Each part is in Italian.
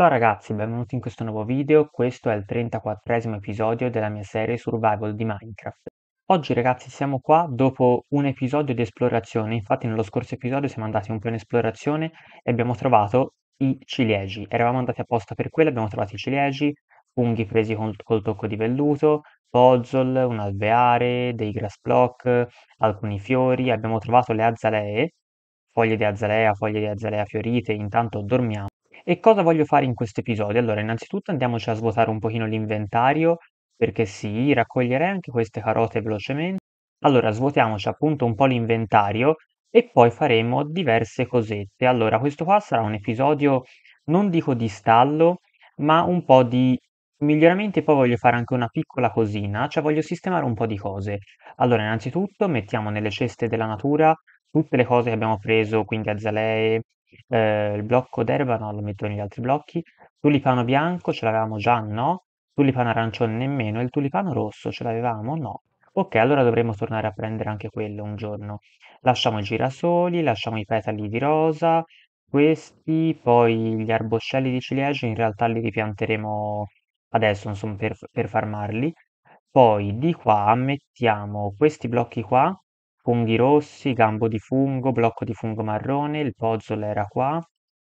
Ciao ragazzi, benvenuti in questo nuovo video, questo è il 34 episodio della mia serie Survival di Minecraft. Oggi ragazzi siamo qua dopo un episodio di esplorazione, infatti nello scorso episodio siamo andati un po' in esplorazione e abbiamo trovato i ciliegi, eravamo andati apposta per quello, abbiamo trovato i ciliegi, funghi presi col, col tocco di velluto, puzzle, un alveare, dei grass block, alcuni fiori, abbiamo trovato le azalee, foglie di azalea, foglie di azalea fiorite, intanto dormiamo e cosa voglio fare in questo episodio? Allora, innanzitutto andiamoci a svuotare un pochino l'inventario, perché sì, raccoglierei anche queste carote velocemente. Allora, svuotiamoci appunto un po' l'inventario e poi faremo diverse cosette. Allora, questo qua sarà un episodio, non dico di stallo, ma un po' di miglioramenti e poi voglio fare anche una piccola cosina, cioè voglio sistemare un po' di cose. Allora, innanzitutto mettiamo nelle ceste della natura tutte le cose che abbiamo preso, quindi azalee, eh, il blocco d'erba no, lo metto negli altri blocchi. Tulipano bianco ce l'avevamo già, no. Tulipano arancione nemmeno. Il tulipano rosso ce l'avevamo, no. Ok, allora dovremmo tornare a prendere anche quello un giorno. Lasciamo i girasoli, lasciamo i petali di rosa, questi, poi gli arboscelli di ciliegio in realtà li ripianteremo adesso, insomma, per, per farmarli. Poi di qua mettiamo questi blocchi qua, funghi rossi, gambo di fungo, blocco di fungo marrone, il pozzolo era qua,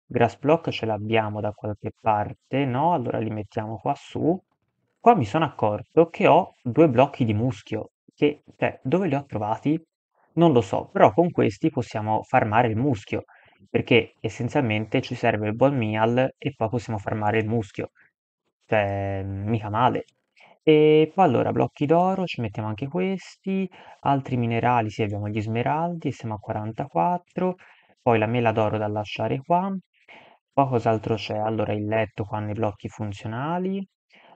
grass block ce l'abbiamo da qualche parte, no? Allora li mettiamo qua su. Qua mi sono accorto che ho due blocchi di muschio, che, cioè, dove li ho trovati? Non lo so, però con questi possiamo farmare il muschio, perché essenzialmente ci serve il bone meal e poi possiamo farmare il muschio. Cioè, mica male. E poi allora blocchi d'oro, ci mettiamo anche questi, altri minerali, sì abbiamo gli smeraldi, siamo a 44, poi la mela d'oro da lasciare qua, poi cos'altro c'è? Allora il letto qua nei blocchi funzionali,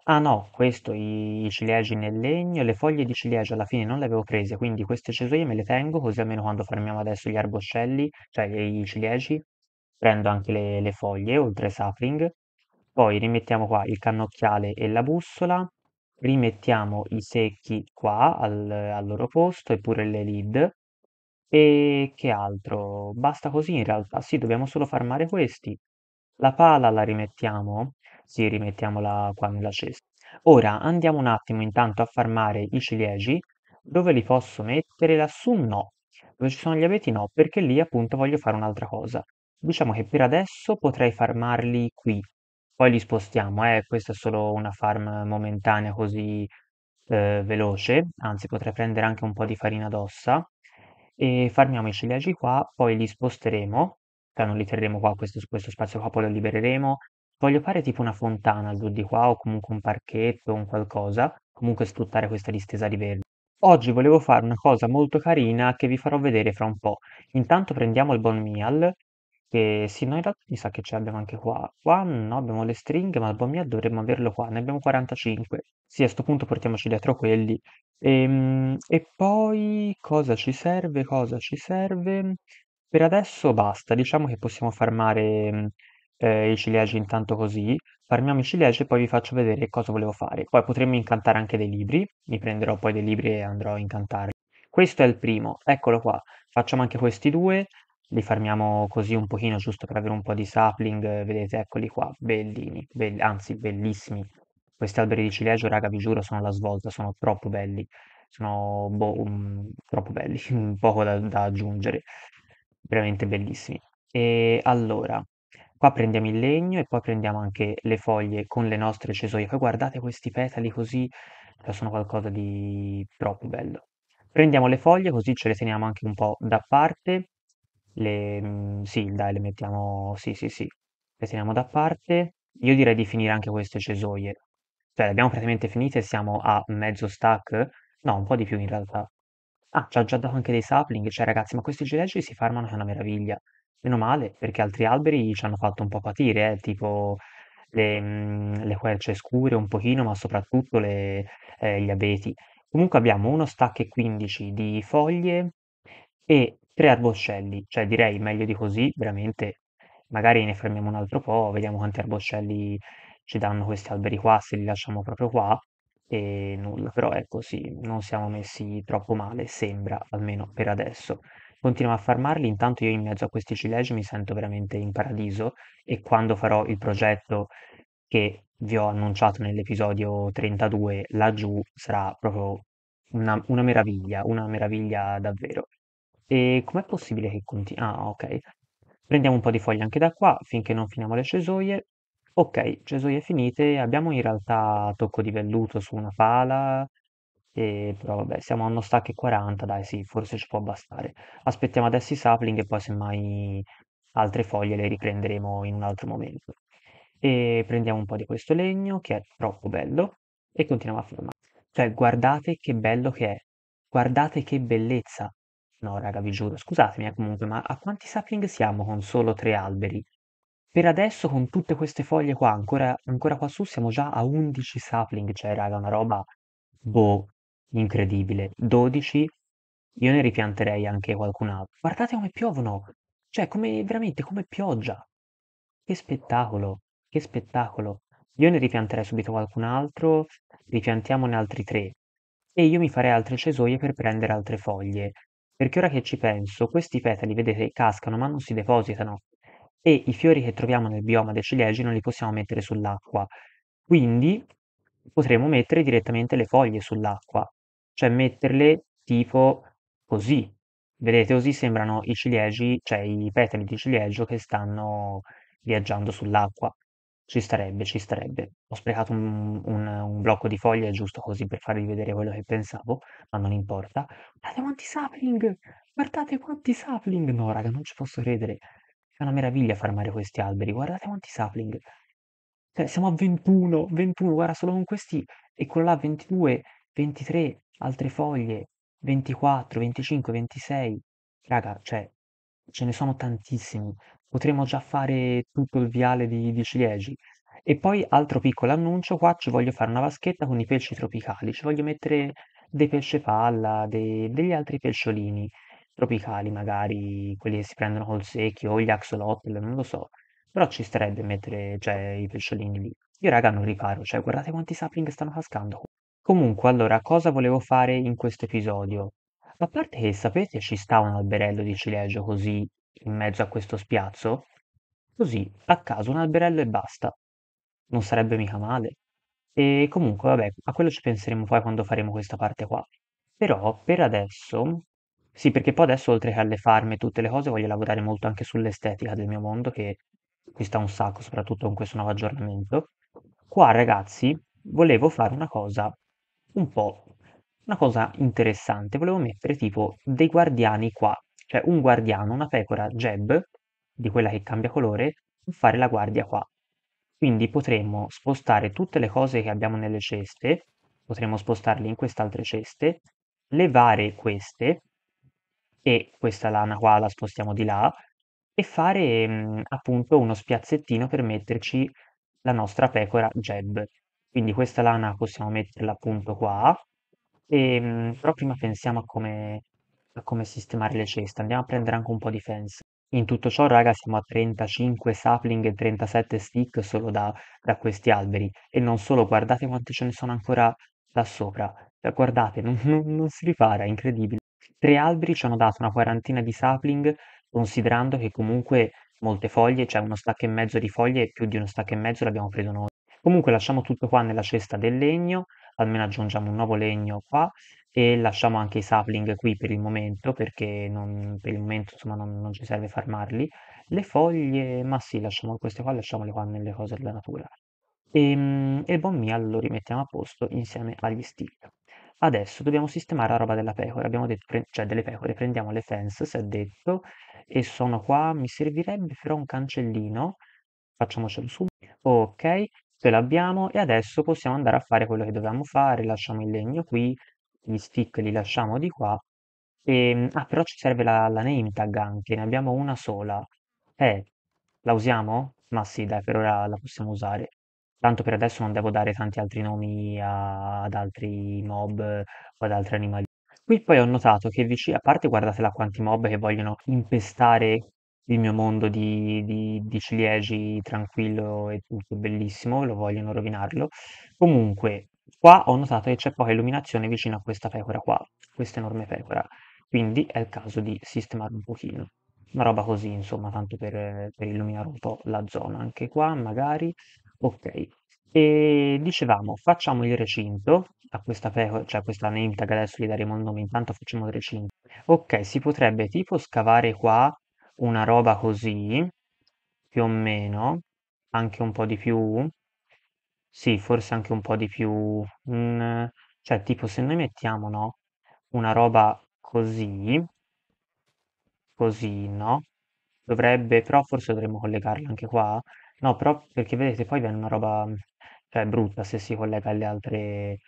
ah no, questo i, i ciliegi nel legno, le foglie di ciliegio alla fine non le avevo prese, quindi queste cesoie me le tengo, così almeno quando farmiamo adesso gli arboscelli, cioè i ciliegi, prendo anche le, le foglie, oltre sapling, poi rimettiamo qua il cannocchiale e la bussola, rimettiamo i secchi qua al, al loro posto e pure le lead E che altro? Basta così in realtà. Sì, dobbiamo solo farmare questi. La pala la rimettiamo? Sì, rimettiamola qua nella cesta. Ora andiamo un attimo intanto a farmare i ciliegi. Dove li posso mettere? Lassù no. Dove ci sono gli abeti no, perché lì appunto voglio fare un'altra cosa. Diciamo che per adesso potrei farmarli qui, poi li spostiamo, eh, questa è solo una farm momentanea così, ehm, veloce, anzi potrei prendere anche un po' di farina d'ossa e farmiamo i ciliegi qua, poi li sposteremo, cioè non li terremo qua questo s questo spazio qua, poi lo libereremo. Voglio fare tipo una fontana al giù di qua o comunque un parchetto, o un qualcosa, comunque sfruttare questa distesa di verde. Oggi volevo fare una cosa molto carina che vi farò vedere fra un po'. Intanto prendiamo il bone meal sì, noi in realtà mi sa che ce l'abbiamo anche qua. Qua no, abbiamo le stringhe, ma Bomia dovremmo averlo qua, ne abbiamo 45. Sì, a sto punto portiamoci dietro quelli. Ehm, e poi cosa ci serve? Cosa ci serve? Per adesso basta, diciamo che possiamo farmare eh, i ciliegi intanto così, farmiamo i ciliegi e poi vi faccio vedere cosa volevo fare. Poi potremmo incantare anche dei libri, mi prenderò poi dei libri e andrò a incantarli. Questo è il primo, eccolo qua, facciamo anche questi due, li farmiamo così un pochino giusto per avere un po' di sapling, eh, vedete eccoli qua, bellini, be anzi bellissimi. Questi alberi di ciliegio raga, vi giuro, sono la svolta, sono troppo belli, sono boh, um, troppo belli, poco da, da aggiungere, veramente bellissimi. E allora, Qua prendiamo il legno e poi prendiamo anche le foglie con le nostre cesoie. Poi guardate questi petali così, sono qualcosa di troppo bello. Prendiamo le foglie così ce le teniamo anche un po' da parte le, mhmm, sì, dai, le mettiamo sì, sì, sì, le teniamo da parte. Io direi di finire anche queste cesoie. Cioè, le abbiamo praticamente finite, siamo a mezzo stack? No, un po' di più in realtà. Ah, c'ha già dato anche dei sapling, cioè ragazzi, ma questi gilegi si farmano che è una meraviglia. Meno male, perché altri alberi ci hanno fatto un po' patire, eh, tipo le mhmm, le querce scure un pochino, ma soprattutto le ehm, gli abeti. Comunque abbiamo uno stack e 15 di foglie e tre arboscelli, cioè direi meglio di così, veramente magari ne fermiamo un altro po', vediamo quanti arboscelli ci danno questi alberi qua, se li lasciamo proprio qua e nulla, però è così, ecco, non siamo messi troppo male, sembra, almeno per adesso. Continuo a farmarli, intanto io in mezzo a questi ciliegi mi sento veramente in paradiso e quando farò il progetto che vi ho annunciato nell'episodio 32 laggiù sarà proprio una, una meraviglia, una meraviglia davvero. E com'è possibile che continui? Ah, ok. Prendiamo un po' di foglie anche da qua finché non finiamo le cesoie. Ok, cesoie finite. Abbiamo in realtà tocco di velluto su una pala. E, però vabbè, siamo a uno stack 40, dai, sì, forse ci può bastare. Aspettiamo adesso i sapling e poi semmai altre foglie le riprenderemo in un altro momento. E prendiamo un po' di questo legno, che è troppo bello, e continuiamo a formare. Cioè, guardate che bello che è, guardate che bellezza, No, raga, vi giuro, scusatemi eh, comunque, ma a quanti sapling siamo con solo tre alberi? Per adesso, con tutte queste foglie qua, ancora, ancora qua su, siamo già a 11 sapling, cioè, raga, una roba, boh, incredibile. 12, io ne ripianterei anche qualcun altro. Guardate come piovono, cioè, come, veramente, come pioggia. Che spettacolo, che spettacolo. Io ne ripianterei subito qualcun altro, ripiantiamone altri tre. E io mi farei altre cesoie per prendere altre foglie. Perché ora che ci penso, questi petali, vedete, cascano ma non si depositano e i fiori che troviamo nel bioma dei ciliegi non li possiamo mettere sull'acqua. Quindi potremmo mettere direttamente le foglie sull'acqua, cioè metterle tipo così. Vedete, così sembrano i ciliegi, cioè i petali di ciliegio che stanno viaggiando sull'acqua. Ci starebbe, ci starebbe. Ho sprecato un un un blocco di foglie giusto così per farvi vedere quello che pensavo, ma non importa. Guardate quanti sapling! Guardate quanti sapling! No raga, non ci posso credere. È una meraviglia farmare questi alberi, guardate quanti sapling. Cioè siamo a 21, 21, guarda solo con questi e quello là 22, 23, altre foglie, 24, 25, 26. Raga, cioè ce ne sono tantissimi potremo già fare tutto il viale di, di ciliegi. E poi, altro piccolo annuncio, qua ci voglio fare una vaschetta con i pesci tropicali, ci voglio mettere dei pesce palla, dei- degli altri pesciolini tropicali, magari quelli che si prendono col secchio o gli axolotl, non lo so. Però ci starebbe mettere, cioè, i pesciolini lì. Io raga non riparo, cioè, guardate quanti sapling stanno cascando. Comunque, allora, cosa volevo fare in questo episodio? A parte che sapete ci sta un alberello di ciliegio così in mezzo a questo spiazzo? Così, a caso, un alberello e basta. Non sarebbe mica male. E comunque, vabbè, a quello ci penseremo poi quando faremo questa parte qua. Però, per adesso... Sì, perché poi adesso, oltre che alle farme e tutte le cose, voglio lavorare molto anche sull'estetica del mio mondo, che mi sta un sacco, soprattutto con questo nuovo aggiornamento. Qua, ragazzi, volevo fare una cosa un po'... Una cosa interessante, volevo mettere tipo dei guardiani qua, cioè un guardiano, una pecora Jeb, di quella che cambia colore, può fare la guardia qua. Quindi potremmo spostare tutte le cose che abbiamo nelle ceste, potremmo spostarle in quest'altra ceste, levare queste, e questa lana qua la spostiamo di là, e fare mh, mm, appunto uno spiazzettino per metterci la nostra pecora Jeb. Quindi questa lana possiamo metterla appunto qua, e, mm, però prima pensiamo a come come sistemare le ceste, andiamo a prendere anche un po' di fence. In tutto ciò, raga, siamo a 35 sapling e 37 stick solo da, da questi alberi. E non solo, guardate quanti ce ne sono ancora là sopra. Cioè, guardate, non, non, non si ripara, è incredibile. Tre alberi ci hanno dato una quarantina di sapling, considerando che comunque molte foglie, cioè uno stacco e mezzo di foglie più di uno stacco e mezzo l'abbiamo preso noi. Comunque lasciamo tutto qua nella cesta del legno, almeno aggiungiamo un nuovo legno qua, e lasciamo anche i sapling qui per il momento perché non, per il momento insomma non, non ci serve farmarli. Le foglie, ma sì, lasciamo queste qua, lasciamole qua nelle cose della natura. Ehm, e, e il buon Mia lo rimettiamo a posto insieme agli stick. Adesso dobbiamo sistemare la roba della pecora, abbiamo detto, cioè delle pecore, prendiamo le fence, si è detto, e sono qua, mi servirebbe però un cancellino, facciamocelo subito ok, ce l'abbiamo, e adesso possiamo andare a fare quello che dovevamo fare, lasciamo il legno qui, gli stick li lasciamo di qua. E, ehm, ah, però ci serve la, la name tag anche, ne abbiamo una sola. Eh, la usiamo? Ma sì, dai, per ora la possiamo usare. Tanto per adesso non devo dare tanti altri nomi a, ad altri mob o ad altri animali. Qui poi ho notato che vicino, a parte guardatela quanti mob che vogliono impestare il mio mondo di, di, di ciliegi tranquillo e tutto bellissimo, lo vogliono rovinarlo. Comunque, Qua ho notato che c'è poca illuminazione vicino a questa pecora qua, questa enorme pecora, quindi è il caso di sistemare un pochino. Una roba così, insomma, tanto per, per illuminare un po' la zona. Anche qua, magari. Ok. E dicevamo, facciamo il recinto, a questa, pecora, cioè a questa name tag adesso gli daremo il nome, intanto facciamo il recinto. Ok, si potrebbe tipo scavare qua una roba così, più o meno, anche un po' di più, sì, forse anche un po' di più, un mm, cioè tipo se noi mettiamo, no, una roba così così, no, dovrebbe però forse dovremmo collegarla anche qua? No, però perché vedete poi viene una roba, mm, cioè brutta se si collega alle altre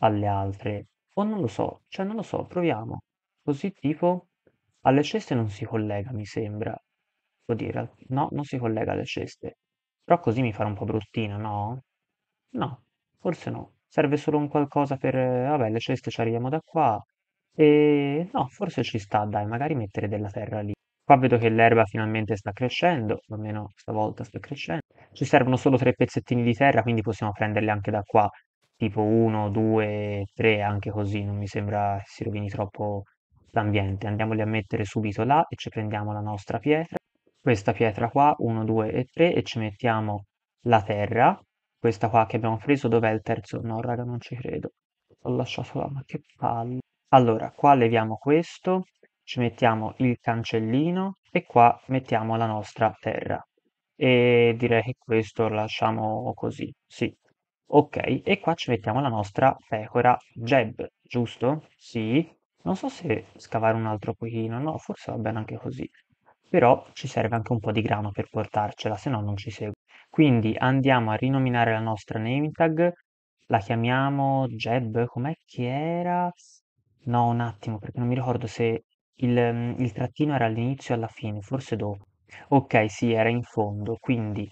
alle altre. O non lo so, cioè non lo so, proviamo. Così tipo alle ceste non si collega mi sembra. Oddio in no, non si collega alle ceste. Però così mi farà un po' bruttino, no? No, forse no. Serve solo un qualcosa per, vabbè, le ceste ci arriviamo da qua. E no, forse ci sta, dai, magari mettere della terra lì. Qua vedo che l'erba finalmente sta crescendo, almeno stavolta sta crescendo. Ci servono solo tre pezzettini di terra, quindi possiamo prenderli anche da qua, tipo uno, due, tre, anche così, non mi sembra che si rovini troppo l'ambiente. Andiamoli a mettere subito là e ci prendiamo la nostra pietra, questa pietra qua, uno, due e 3, e ci mettiamo la terra, questa qua che abbiamo preso, dov'è il terzo? No, raga, non ci credo. L'ho lasciato là, ma che palle. Allora, qua leviamo questo, ci mettiamo il cancellino e qua mettiamo la nostra terra. E direi che questo lo lasciamo così, sì. Ok, e qua ci mettiamo la nostra pecora Jeb, giusto? Sì. Non so se scavare un altro pochino, no, forse va bene anche così. Però ci serve anche un po' di grano per portarcela, se no non ci segue. Quindi andiamo a rinominare la nostra name tag, la chiamiamo Jeb, com'è che era? No, un attimo, perché non mi ricordo se il, mm, il trattino era all'inizio o alla fine, forse dopo. Ok, sì, era in fondo, quindi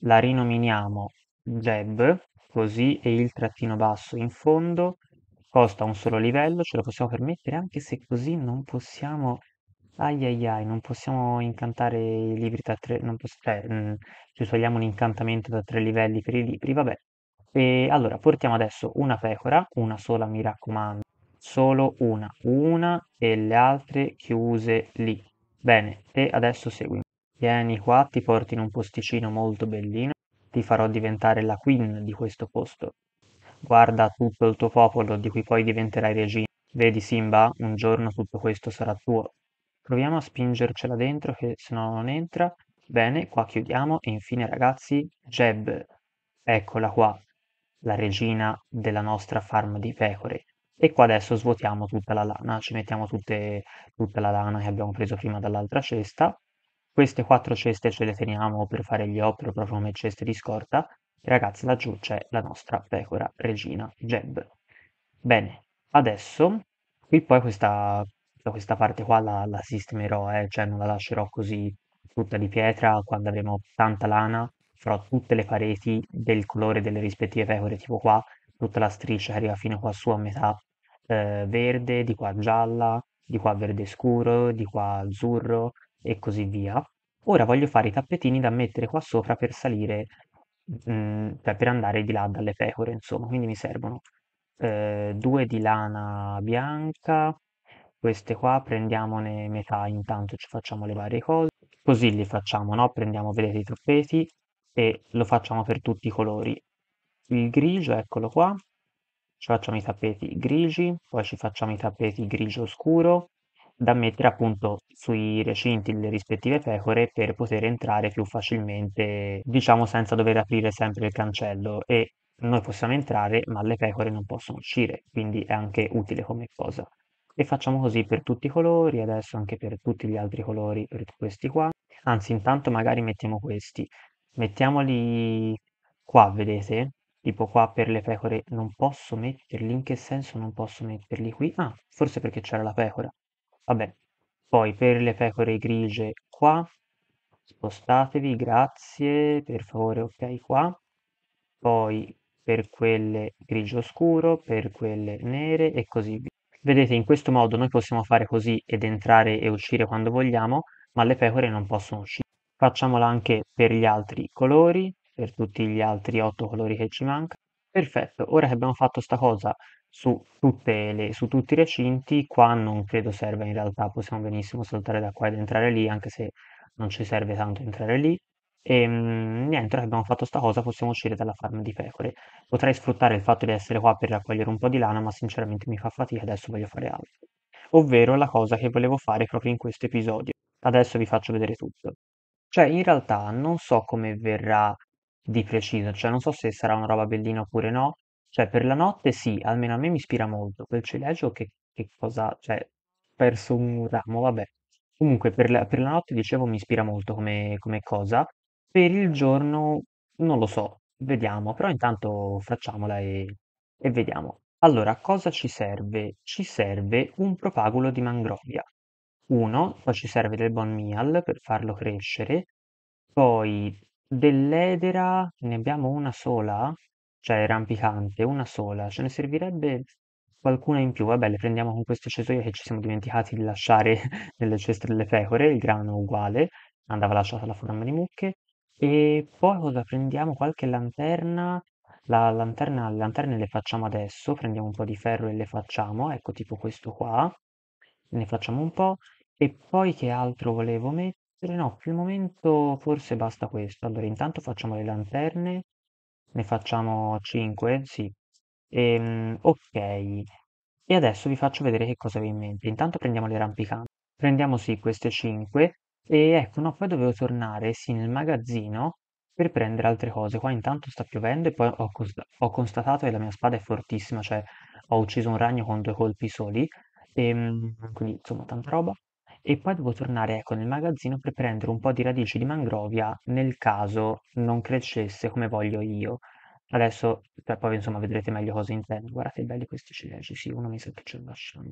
la rinominiamo Jeb, così, e il trattino basso in fondo. Costa un solo livello, ce lo possiamo permettere, anche se così non possiamo ai ai ai, non possiamo incantare i libri da tre, non poss- cioè, mh, mm, ci togliamo un incantamento da tre livelli per i libri, vabbè. E allora, portiamo adesso una pecora, una sola mi raccomando, solo una, una e le altre chiuse lì. Bene, e adesso seguimi. Vieni qua, ti porti in un posticino molto bellino, ti farò diventare la queen di questo posto. Guarda tutto il tuo popolo di cui poi diventerai regina. Vedi Simba, un giorno tutto questo sarà tuo. Proviamo a spingercela dentro che se no non entra. Bene, qua chiudiamo e infine ragazzi, Jeb, eccola qua, la regina della nostra farm di pecore. E qua adesso svuotiamo tutta la lana, ci mettiamo tutte, tutta la lana che abbiamo preso prima dall'altra cesta. Queste quattro ceste ce le teniamo per fare gli opero proprio come ceste di scorta. E ragazzi, laggiù c'è la nostra pecora regina Jeb. Bene, adesso qui poi questa questa parte qua la, la sistemerò, eh, cioè non la lascerò così tutta di pietra, quando avremo tanta lana farò tutte le pareti del colore delle rispettive pecore, tipo qua, tutta la striscia che arriva fino qua su a metà eh, verde, di qua gialla, di qua verde scuro, di qua azzurro e così via. Ora voglio fare i tappetini da mettere qua sopra per salire, mh, mm, cioè per andare di là dalle pecore, insomma, quindi mi servono eh, due di lana bianca, queste qua prendiamone metà intanto ci facciamo le varie cose così li facciamo no prendiamo vedete i tappeti e lo facciamo per tutti i colori il grigio eccolo qua ci facciamo i tappeti grigi poi ci facciamo i tappeti grigio scuro da mettere appunto sui recinti le rispettive pecore per poter entrare più facilmente diciamo senza dover aprire sempre il cancello e noi possiamo entrare ma le pecore non possono uscire quindi è anche utile come cosa e facciamo così per tutti i colori, adesso anche per tutti gli altri colori, per questi qua. Anzi, intanto magari mettiamo questi. Mettiamoli qua, vedete? Tipo qua per le pecore non posso metterli, in che senso non posso metterli qui? Ah, forse perché c'era la pecora. Vabbè, poi per le pecore grigie qua, spostatevi, grazie, per favore, ok, qua. Poi per quelle grigio scuro, per quelle nere e così via. Vedete, in questo modo noi possiamo fare così ed entrare e uscire quando vogliamo, ma le pecore non possono uscire. Facciamola anche per gli altri colori, per tutti gli altri otto colori che ci mancano. Perfetto, ora che abbiamo fatto sta cosa su, le, su, tutti i recinti, qua non credo serva in realtà, possiamo benissimo saltare da qua ed entrare lì, anche se non ci serve tanto entrare lì. E ehm, mh, niente, noi abbiamo fatto sta cosa, possiamo uscire dalla farm di pecore. Potrei sfruttare il fatto di essere qua per raccogliere un po' di lana, ma sinceramente mi fa fatica, adesso voglio fare altro. Ovvero la cosa che volevo fare proprio in questo episodio. Adesso vi faccio vedere tutto. Cioè, in realtà non so come verrà di preciso, cioè non so se sarà una roba bellina oppure no. Cioè, per la notte sì, almeno a me mi ispira molto. Quel ciliegio che, che cosa... cioè, perso un ramo, vabbè. Comunque, per la, per la notte, dicevo, mi ispira molto come, come cosa per il giorno non lo so, vediamo, però intanto facciamola e e vediamo. Allora, cosa ci serve? Ci serve un propagulo di mangrovia, Uno, poi ci serve del bon meal per farlo crescere, poi dell'edera ne abbiamo una sola? Cioè rampicante, una sola, ce ne servirebbe qualcuna in più. Vabbè, le prendiamo con questo cesoio che ci siamo dimenticati di lasciare nelle ceste delle pecore, il grano uguale, andava lasciata la forma di mucche. E poi cosa prendiamo? Qualche lanterna. La lanterna le lanterne le facciamo adesso, prendiamo un po' di ferro e le facciamo, ecco tipo questo qua. Ne facciamo un po'. E poi che altro volevo mettere? No, per il momento forse basta questo. Allora intanto facciamo le lanterne, ne facciamo 5, sì. Ehm, ok, e adesso vi faccio vedere che cosa avevo in mente. Intanto prendiamo le rampicanti. Prendiamo sì queste 5 e ecco, no, poi dovevo tornare, sì, nel magazzino per prendere altre cose. Qua intanto sta piovendo e poi ho, ho constatato che la mia spada è fortissima, cioè ho ucciso un ragno con due colpi soli, e, ehm, quindi insomma tanta roba. E poi devo tornare, ecco, nel magazzino per prendere un po' di radici di mangrovia nel caso non crescesse come voglio io. Adesso, cioè, poi insomma vedrete meglio cosa intendo. Guardate belli questi ciliegi, sì, uno mi sa che ce l'ho lasciando.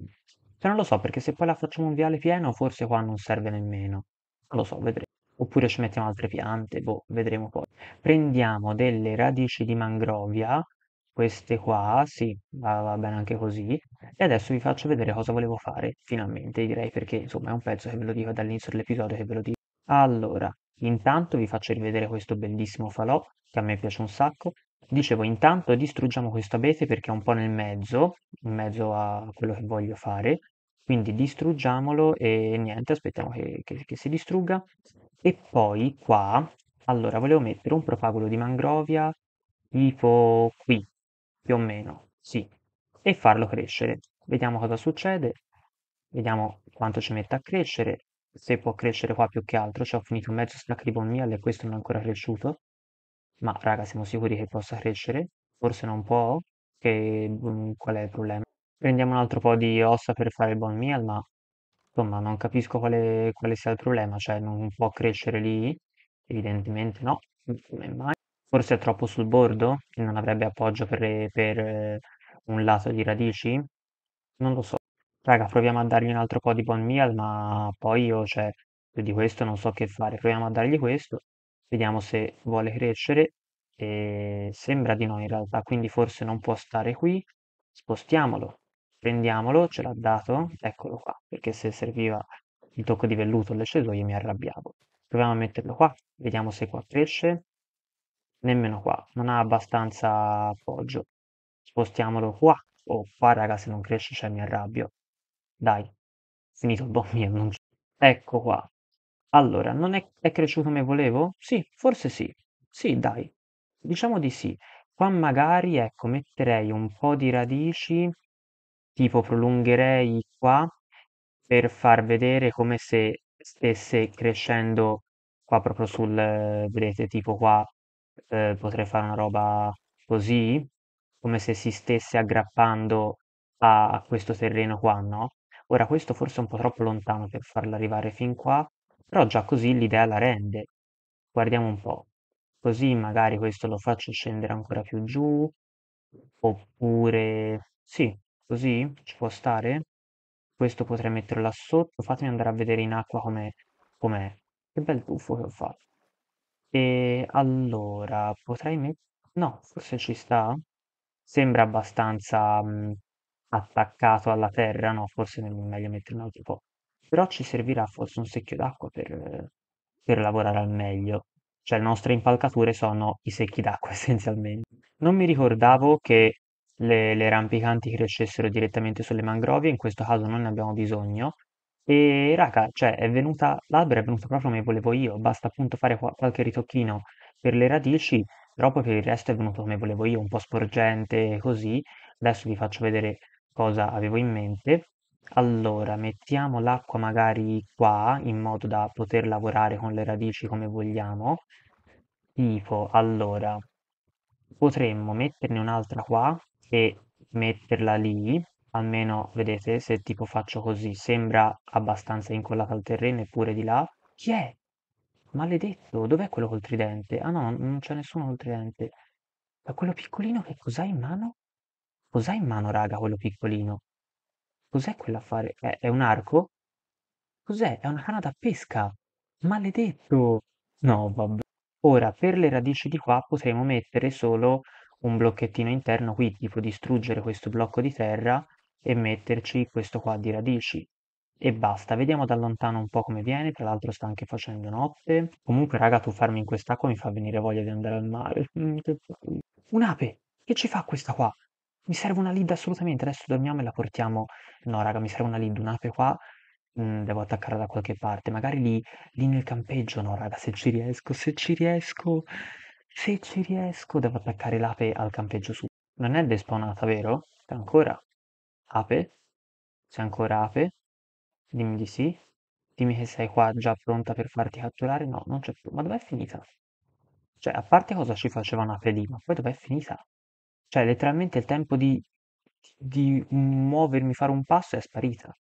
Cioè non lo so, perché se poi la facciamo un viale pieno, forse qua non serve nemmeno. Non lo so, vedremo. Oppure ci mettiamo altre piante, boh, vedremo poi. Prendiamo delle radici di mangrovia, queste qua, sì, va, va, bene anche così. E adesso vi faccio vedere cosa volevo fare, finalmente direi, perché insomma è un pezzo che ve lo dico dall'inizio dell'episodio che ve lo dico. Allora, intanto vi faccio rivedere questo bellissimo falò, che a me piace un sacco. Dicevo, intanto distruggiamo questo abete perché è un po' nel mezzo, in mezzo a quello che voglio fare. Quindi distruggiamolo e niente, aspettiamo che, che- che si distrugga. E poi qua, allora, volevo mettere un propagulo di mangrovia tipo qui, più o meno, sì, e farlo crescere. Vediamo cosa succede, vediamo quanto ci mette a crescere, se può crescere qua più che altro, cioè ho finito un mezzo stack di bombial e questo non è ancora cresciuto, ma raga siamo sicuri che possa crescere? Forse non può? Che, mm, qual è il problema? Prendiamo un altro po' di ossa per fare il bone meal, ma insomma non capisco quale, quale sia il problema, cioè non può crescere lì, evidentemente no, come mai? Forse è troppo sul bordo e non avrebbe appoggio per, per eh, un lato di radici? Non lo so. Raga, proviamo a dargli un altro po' di bone meal, ma poi io, cioè, più di questo non so che fare. Proviamo a dargli questo, vediamo se vuole crescere. E sembra di no in realtà, quindi forse non può stare qui. Spostiamolo prendiamolo, ce l'ha dato, eccolo qua, perché se serviva il tocco di velluto alle io mi arrabbiavo. Proviamo a metterlo qua, vediamo se qua cresce. Nemmeno qua, non ha abbastanza appoggio. Spostiamolo qua. Oh, qua raga, se non cresce cioè mi arrabbio. Dai, finito il buon mio, non c'è. Ecco qua. Allora, non è, è cresciuto come volevo? Sì, forse sì. Sì, dai. Diciamo di sì. Qua magari, ecco, metterei un po' di radici tipo prolungherei qua per far vedere come se stesse crescendo qua proprio sul, vedete, tipo qua eh, potrei fare una roba così, come se si stesse aggrappando a, a questo terreno qua, no? Ora questo forse è un po' troppo lontano per farlo arrivare fin qua, però già così l'idea la rende. Guardiamo un po'. Così magari questo lo faccio scendere ancora più giù, oppure sì, Così ci può stare? Questo potrei metterlo là sotto. Fatemi andare a vedere in acqua com'è. Com'è. Che bel tuffo che ho fatto. E allora, potrei mettere... No, forse ci sta? Sembra abbastanza mh, mhmm, attaccato alla terra, no? Forse è meglio metterlo un altro po'. Però ci servirà forse un secchio d'acqua per, per lavorare al meglio cioè le nostre impalcature sono i secchi d'acqua essenzialmente. Non mi ricordavo che le, le rampicanti crescessero direttamente sulle mangrovie, in questo caso non ne abbiamo bisogno. E raga, cioè è venuta, l'albero è venuto proprio come volevo io, basta appunto fare qua- qualche ritocchino per le radici, però poi per il resto è venuto come volevo io, un po' sporgente così. Adesso vi faccio vedere cosa avevo in mente. Allora, mettiamo l'acqua magari qua, in modo da poter lavorare con le radici come vogliamo. Tipo, allora, potremmo metterne un'altra qua, e metterla lì, almeno vedete se tipo faccio così, sembra abbastanza incollata al terreno eppure di là. Chi è? Maledetto, dov'è quello col tridente? Ah no, non c'è nessuno col tridente. Ma quello piccolino che cos'ha in mano? Cos'ha in mano, raga, quello piccolino? Cos'è quell'affare? È, è un arco? Cos'è? È una canna da pesca! Maledetto! No, vabbè. Ora, per le radici di qua potremo mettere solo un blocchettino interno qui, tipo distruggere questo blocco di terra e metterci questo qua di radici e basta, vediamo da lontano un po' come viene, tra l'altro sta anche facendo notte. Comunque raga, tuffarmi in quest'acqua mi fa venire voglia di andare al mare. Mm, un'ape, che ci fa questa qua? Mi serve una lid assolutamente, adesso dormiamo e la portiamo... No raga, mi serve una lid, un'ape qua, mh, mm, devo attaccarla da qualche parte, magari lì, lì nel campeggio, no raga, se ci riesco, se ci riesco... Se ci riesco, devo attaccare l'ape al campeggio su. Non è despawnata, vero? C'è ancora? Ape? C'è ancora ape? Dimmi di sì. Dimmi che sei qua già pronta per farti catturare. No, non c'è più. Ma dov'è finita? Cioè, a parte cosa ci faceva ape lì, ma poi dov'è finita? Cioè, letteralmente il tempo di, di muovermi, fare un passo è sparita.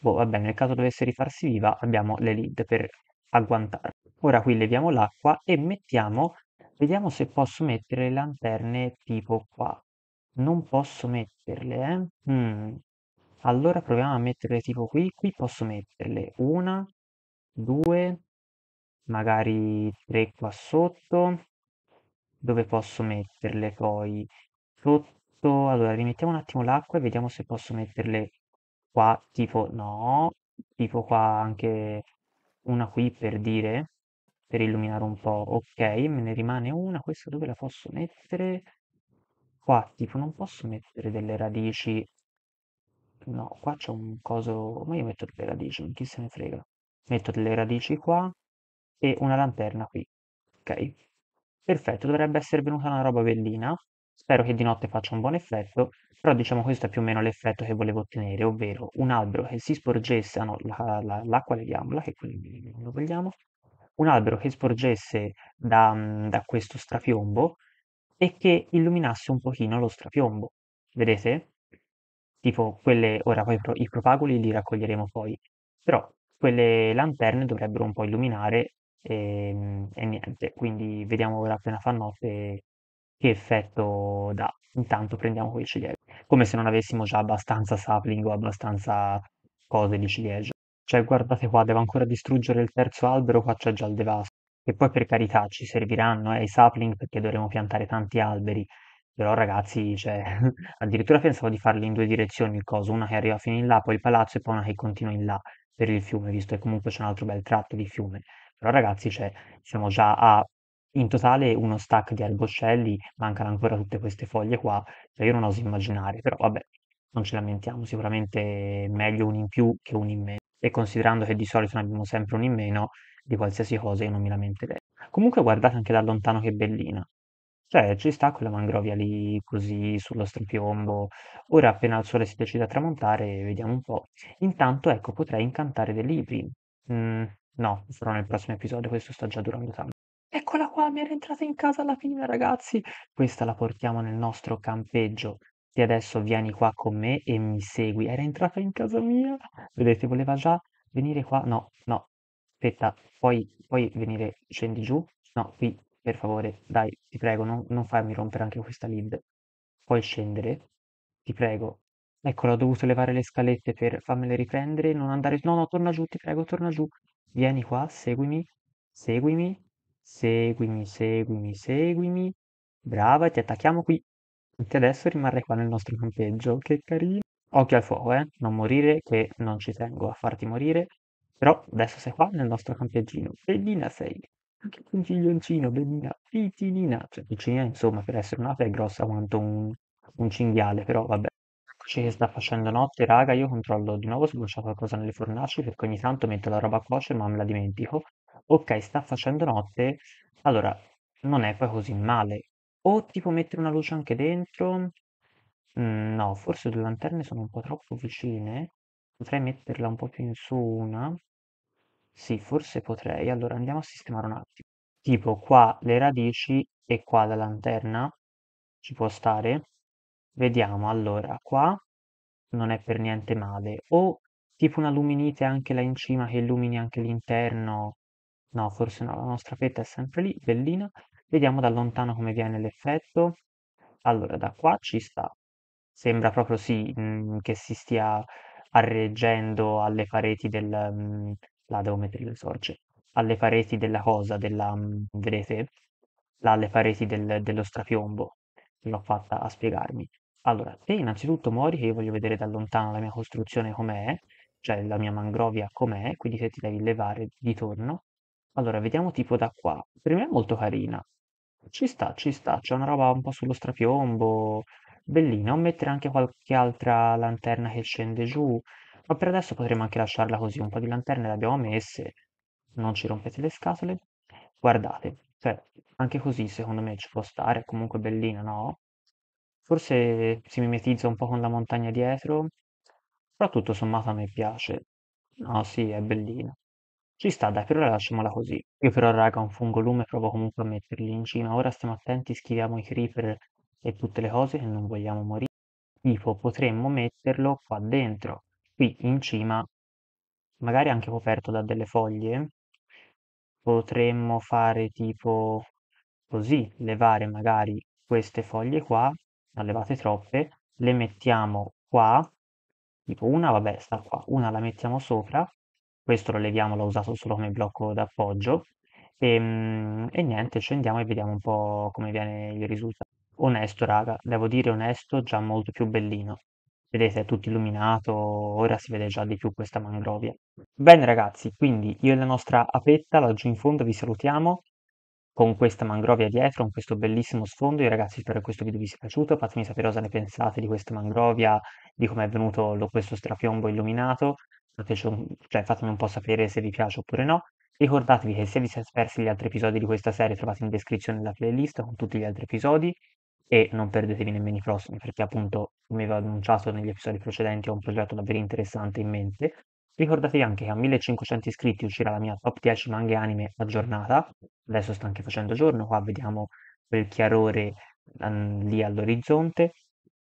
Boh, va bene, nel caso dovesse rifarsi viva, abbiamo le lead per agguantarla. Ora qui leviamo l'acqua e mettiamo Vediamo se posso mettere le lanterne tipo qua. Non posso metterle, eh? Mm. Allora proviamo a metterle tipo qui. Qui posso metterle una, due, magari tre qua sotto. Dove posso metterle poi? Sotto, allora rimettiamo un attimo l'acqua e vediamo se posso metterle qua, tipo no, tipo qua anche una qui per dire per illuminare un po'. Ok, me ne rimane una, questa dove la posso mettere? Qua, tipo, non posso mettere delle radici. No, qua c'è un coso, ma io metto delle radici, chi se ne frega. Metto delle radici qua e una lanterna qui. Ok, perfetto, dovrebbe essere venuta una roba bellina. Spero che di notte faccia un buon effetto, però diciamo questo è più o meno l'effetto che volevo ottenere, ovvero un albero che si sporgesse, ah no, l'acqua la, la, leviamola, che quindi non lo vogliamo, un albero che sporgesse da, mhmm, da questo strapiombo e che illuminasse un pochino lo strapiombo. Vedete? Tipo quelle, ora poi i propaguli li raccoglieremo poi, però quelle lanterne dovrebbero un po' illuminare e, mhmm, e niente, quindi vediamo ora appena fa notte che effetto dà. Intanto prendiamo quei ciliegi, come se non avessimo già abbastanza sapling o abbastanza cose di ciliegio. Cioè, guardate qua, devo ancora distruggere il terzo albero, qua c'è già il devasto. Che poi per carità ci serviranno eh, i sapling perché dovremo piantare tanti alberi. Però ragazzi, cioè, addirittura pensavo di farli in due direzioni il una che arriva fino in là, poi il palazzo e poi una che continua in là per il fiume, visto che comunque c'è un altro bel tratto di fiume. Però ragazzi, cioè, siamo già a in totale uno stack di arboscelli, mancano ancora tutte queste foglie qua, cioè io non oso immaginare, però vabbè, non ci lamentiamo, sicuramente meglio un in più che un in meno e considerando che di solito ne abbiamo sempre uno in meno, di qualsiasi cosa io non mi lamenterei. Comunque guardate anche da lontano che bellina. Cioè, ci sta quella mangrovia lì, così, sullo strapiombo. Ora, appena il sole si decide a tramontare, vediamo un po'. Intanto, ecco, potrei incantare dei libri. Mm, no, farò nel prossimo episodio, questo sta già durando tanto. Eccola qua, mi era entrata in casa alla fine, ragazzi! Questa la portiamo nel nostro campeggio ti adesso vieni qua con me e mi segui. Era entrata in casa mia. Vedete, voleva già venire qua. No, no. Aspetta, puoi, puoi venire, scendi giù. No, qui, per favore, dai, ti prego, non, non farmi rompere anche questa lead. Puoi scendere, ti prego. Eccolo, ho dovuto levare le scalette per farmele riprendere, non andare... No, no, torna giù, ti prego, torna giù. Vieni qua, seguimi, seguimi, seguimi, seguimi, seguimi. Brava, ti attacchiamo qui. Anche adesso rimarrai qua nel nostro campeggio, che carino. Occhio al fuoco, eh, non morire, che non ci tengo a farti morire. Però adesso sei qua nel nostro campeggino. Bellina sei. Anche un puntiglioncino, bellina, Piccinina. Cioè, piccinina, insomma, per essere un'ape è grossa quanto un, un cinghiale, però vabbè. Eccoci sta facendo notte, raga, io controllo di nuovo se ho qualcosa nelle fornaci, perché ogni tanto metto la roba a cuocere ma me la dimentico. Ok, sta facendo notte. Allora, non è poi così male o tipo mettere una luce anche dentro. Mm, no, forse le lanterne sono un po' troppo vicine. Potrei metterla un po' più in su una. Sì, forse potrei. Allora andiamo a sistemare un attimo. Tipo qua le radici e qua la lanterna. Ci può stare. Vediamo, allora, qua non è per niente male. O tipo una luminite anche là in cima che illumini anche l'interno. No, forse no, la nostra fetta è sempre lì, bellina. Vediamo da lontano come viene l'effetto. Allora, da qua ci sta. Sembra proprio sì, mh, mm, che si stia arreggendo alle pareti del... mh, mm, là devo mettere le sorge. Alle pareti della cosa, della... mh, mm, vedete? Là alle pareti del- dello strapiombo. L'ho fatta a spiegarmi. Allora, se innanzitutto muori che io voglio vedere da lontano la mia costruzione com'è, cioè la mia mangrovia com'è, quindi se ti devi levare di torno. Allora, vediamo tipo da qua. Per me è molto carina, ci sta, ci sta, c'è una roba un po' sullo strapiombo, bellina. O mettere anche qualche altra lanterna che scende giù, ma per adesso potremmo anche lasciarla così. Un po' di lanterne le abbiamo messe, non ci rompete le scatole. Guardate, cioè, anche così secondo me ci può stare, è comunque bellina, no? Forse si mimetizza un po' con la montagna dietro, però tutto sommato a me piace. No, sì, è bellina. Ci sta, dai, per ora lasciamola così. Io però, raga, un fungo lume provo comunque a metterli in cima. Ora stiamo attenti, schiviamo i creeper e tutte le cose che non vogliamo morire. Tipo, potremmo metterlo qua dentro, qui in cima, magari anche coperto da delle foglie. Potremmo fare tipo così, levare magari queste foglie qua, non levate troppe, le mettiamo qua, tipo una, vabbè, sta qua, una la mettiamo sopra, questo lo leviamo, l'ho usato solo come blocco d'appoggio e, ehm, e niente, scendiamo e vediamo un po' come viene il risultato. Onesto raga, devo dire onesto, già molto più bellino. Vedete, è tutto illuminato, ora si vede già di più questa mangrovia. Bene ragazzi, quindi io e la nostra apetta laggiù in fondo vi salutiamo con questa mangrovia dietro, con questo bellissimo sfondo. Io ragazzi spero che questo video vi sia piaciuto, fatemi sapere cosa ne pensate di questa mangrovia, di come è venuto lo, questo strapiombo illuminato, cioè, fatemi un po' sapere se vi piace oppure no. Ricordatevi che se vi siete persi gli altri episodi di questa serie trovate in descrizione la playlist con tutti gli altri episodi e non perdetevi nemmeno i prossimi perché appunto come vi ho annunciato negli episodi precedenti ho un progetto davvero interessante in mente Ricordatevi anche che a 1500 iscritti uscirà la mia top 10 manga e anime aggiornata. Adesso sta anche facendo giorno, qua vediamo quel chiarore um, lì all'orizzonte.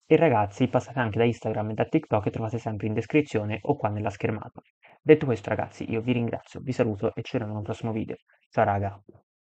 E ragazzi, passate anche da Instagram e da TikTok che trovate sempre in descrizione o qua nella schermata. Detto questo ragazzi, io vi ringrazio, vi saluto e ci vediamo in un prossimo video. Ciao raga!